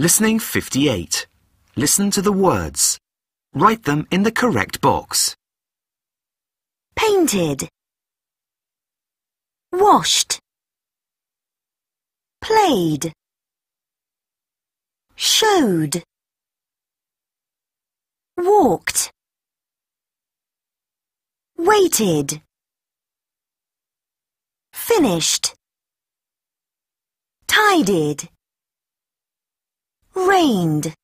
Listening 58. Listen to the words. Write them in the correct box. Painted. Washed. Played. Showed. Walked. Waited. Finished. Tidied trained.